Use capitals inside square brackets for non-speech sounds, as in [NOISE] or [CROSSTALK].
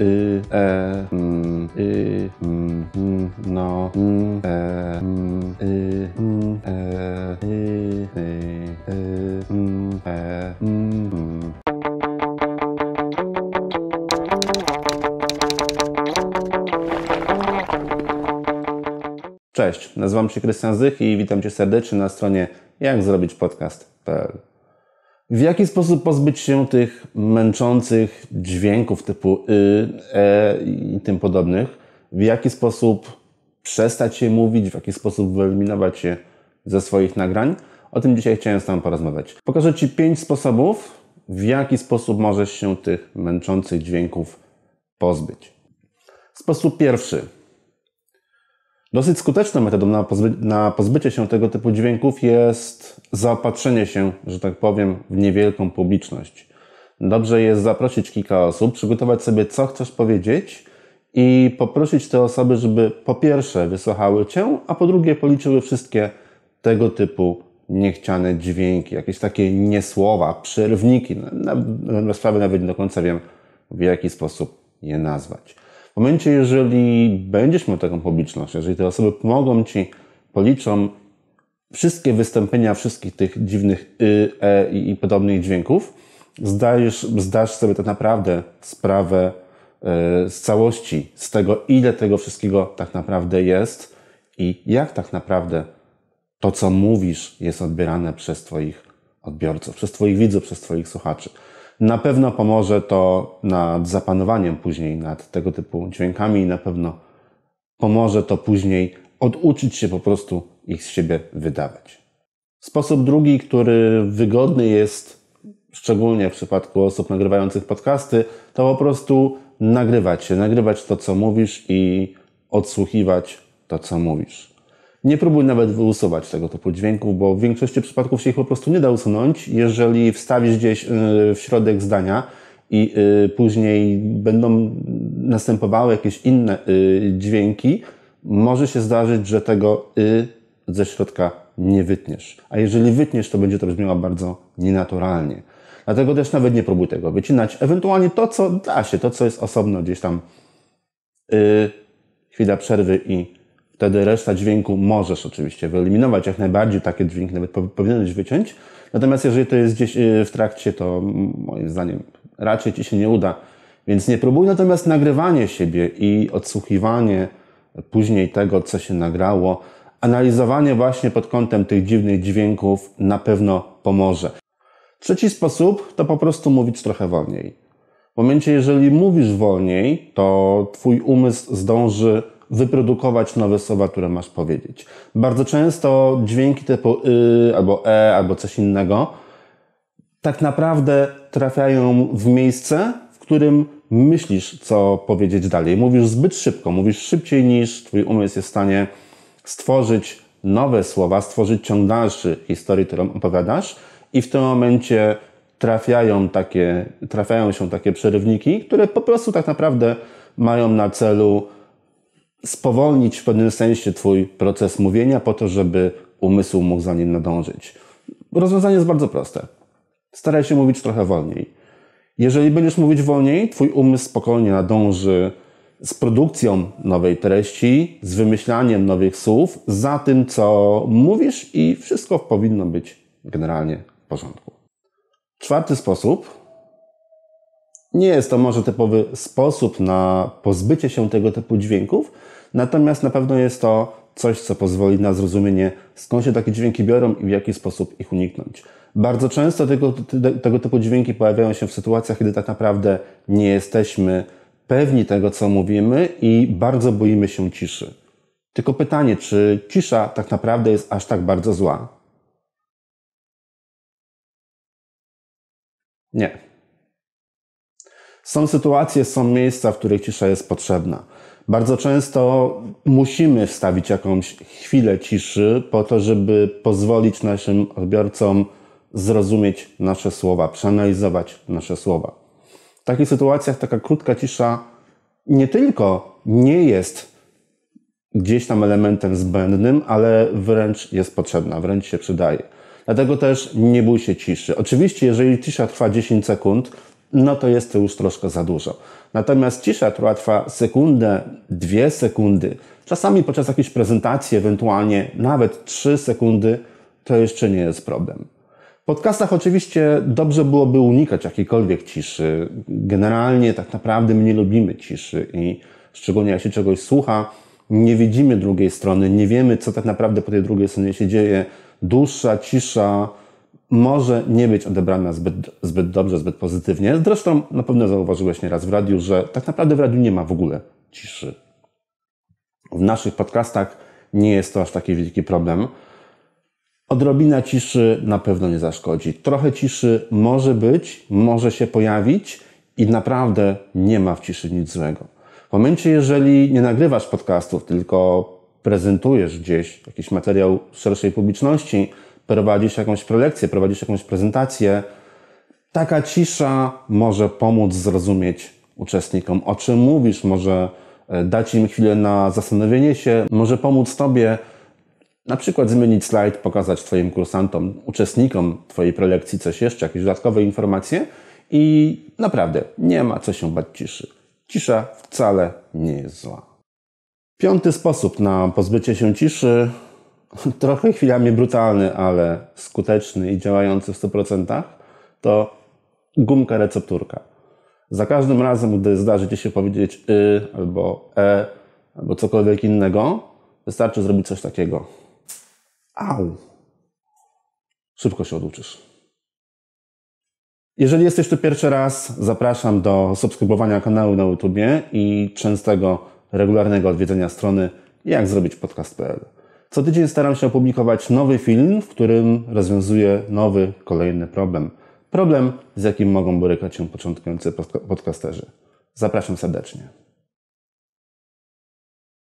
y, e, m, mm, y, m, mm, mm, no, m, e, m, y, m, e, y, y, y, m, e, m, m. Cześć, nazywam się Krystian Zych i witam Cię serdecznie na stronie Jak zrobić podcast. W jaki sposób pozbyć się tych męczących dźwięków typu y, e i tym podobnych? W jaki sposób przestać je mówić? W jaki sposób wyeliminować je ze swoich nagrań? O tym dzisiaj chciałem z Tobą porozmawiać. Pokażę Ci pięć sposobów, w jaki sposób możesz się tych męczących dźwięków pozbyć. Sposób pierwszy. Dosyć skuteczną metodą na, pozby na pozbycie się tego typu dźwięków jest zaopatrzenie się, że tak powiem, w niewielką publiczność. Dobrze jest zaprosić kilka osób, przygotować sobie, co chcesz powiedzieć i poprosić te osoby, żeby po pierwsze wysłuchały cię, a po drugie policzyły wszystkie tego typu niechciane dźwięki, jakieś takie niesłowa, przerwniki. Na, na, na nawet nie do końca wiem, w jaki sposób je nazwać. W momencie, jeżeli będziesz miał taką publiczność, jeżeli te osoby pomogą ci, policzą wszystkie wystąpienia wszystkich tych dziwnych y, e i, i podobnych dźwięków, zdajesz, zdasz sobie tak naprawdę sprawę y, z całości, z tego, ile tego wszystkiego tak naprawdę jest i jak tak naprawdę to, co mówisz, jest odbierane przez Twoich odbiorców, przez Twoich widzów, przez Twoich słuchaczy. Na pewno pomoże to nad zapanowaniem później nad tego typu dźwiękami i na pewno pomoże to później oduczyć się po prostu ich z siebie wydawać. Sposób drugi, który wygodny jest, szczególnie w przypadku osób nagrywających podcasty, to po prostu nagrywać się, nagrywać to, co mówisz i odsłuchiwać to, co mówisz. Nie próbuj nawet usuwać tego typu dźwięków, bo w większości przypadków się ich po prostu nie da usunąć. Jeżeli wstawisz gdzieś y, w środek zdania i y, później będą następowały jakieś inne y, dźwięki, może się zdarzyć, że tego y ze środka nie wytniesz. A jeżeli wytniesz, to będzie to brzmiało bardzo nienaturalnie. Dlatego też nawet nie próbuj tego wycinać. Ewentualnie to, co da się, to, co jest osobno gdzieś tam. Y, chwila przerwy i Wtedy reszta dźwięku możesz oczywiście wyeliminować, jak najbardziej takie dźwięk nawet powinieneś wyciąć. Natomiast jeżeli to jest gdzieś e, w trakcie, to moim zdaniem raczej ci się nie uda, więc nie próbuj. Natomiast nagrywanie siebie i odsłuchiwanie później tego, co się nagrało, analizowanie właśnie pod kątem tych dziwnych dźwięków na pewno pomoże. Trzeci sposób to po prostu mówić trochę wolniej. W momencie, jeżeli mówisz wolniej, to twój umysł zdąży wyprodukować nowe słowa, które masz powiedzieć. Bardzo często dźwięki typu y albo e albo coś innego tak naprawdę trafiają w miejsce, w którym myślisz, co powiedzieć dalej. Mówisz zbyt szybko, mówisz szybciej niż twój umysł jest w stanie stworzyć nowe słowa, stworzyć ciąg dalszy historii, którą opowiadasz i w tym momencie trafiają, takie, trafiają się takie przerywniki, które po prostu tak naprawdę mają na celu spowolnić w pewnym sensie Twój proces mówienia, po to, żeby umysł mógł za nim nadążyć. Rozwiązanie jest bardzo proste. Staraj się mówić trochę wolniej. Jeżeli będziesz mówić wolniej, Twój umysł spokojnie nadąży z produkcją nowej treści, z wymyślaniem nowych słów, za tym, co mówisz, i wszystko powinno być generalnie w porządku. Czwarty sposób nie jest to może typowy sposób na pozbycie się tego typu dźwięków, natomiast na pewno jest to coś, co pozwoli na zrozumienie, skąd się takie dźwięki biorą i w jaki sposób ich uniknąć. Bardzo często tego, tego typu dźwięki pojawiają się w sytuacjach, kiedy tak naprawdę nie jesteśmy pewni tego, co mówimy i bardzo boimy się ciszy. Tylko pytanie, czy cisza tak naprawdę jest aż tak bardzo zła? Nie, są sytuacje, są miejsca, w których cisza jest potrzebna. Bardzo często musimy wstawić jakąś chwilę ciszy po to, żeby pozwolić naszym odbiorcom zrozumieć nasze słowa, przeanalizować nasze słowa. W takich sytuacjach taka krótka cisza nie tylko nie jest gdzieś tam elementem zbędnym, ale wręcz jest potrzebna, wręcz się przydaje. Dlatego też nie bój się ciszy. Oczywiście, jeżeli cisza trwa 10 sekund, no to jest to już troszkę za dużo. Natomiast cisza, która trwa sekundę, dwie sekundy, czasami podczas jakiejś prezentacji, ewentualnie nawet trzy sekundy, to jeszcze nie jest problem. W podcastach oczywiście dobrze byłoby unikać jakiejkolwiek ciszy. Generalnie tak naprawdę my nie lubimy ciszy i szczególnie jak się czegoś słucha, nie widzimy drugiej strony, nie wiemy, co tak naprawdę po tej drugiej stronie się dzieje. Dłuższa cisza może nie być odebrana zbyt, zbyt dobrze, zbyt pozytywnie. Zresztą na pewno zauważyłeś nieraz w radiu, że tak naprawdę w radiu nie ma w ogóle ciszy. W naszych podcastach nie jest to aż taki wielki problem. Odrobina ciszy na pewno nie zaszkodzi. Trochę ciszy może być, może się pojawić i naprawdę nie ma w ciszy nic złego. W momencie, jeżeli nie nagrywasz podcastów, tylko prezentujesz gdzieś jakiś materiał szerszej publiczności, prowadzisz jakąś prelekcję, prowadzisz jakąś prezentację, taka cisza może pomóc zrozumieć uczestnikom, o czym mówisz, może e, dać im chwilę na zastanowienie się, może pomóc Tobie na przykład zmienić slajd, pokazać Twoim kursantom, uczestnikom Twojej prelekcji coś jeszcze, jakieś dodatkowe informacje i naprawdę nie ma co się bać ciszy. Cisza wcale nie jest zła. Piąty sposób na pozbycie się ciszy [LAUGHS] trochę chwilami brutalny, ale skuteczny i działający w 100%, to gumka recepturka. Za każdym razem, gdy zdarzy Ci się powiedzieć y albo e albo cokolwiek innego, wystarczy zrobić coś takiego. Au! Szybko się oduczysz. Jeżeli jesteś tu pierwszy raz, zapraszam do subskrybowania kanału na YouTube i częstego, regularnego odwiedzenia strony jak zrobić podcast.pl. Co tydzień staram się opublikować nowy film, w którym rozwiązuję nowy, kolejny problem. Problem, z jakim mogą borykać się początkujący podcasterzy. Zapraszam serdecznie.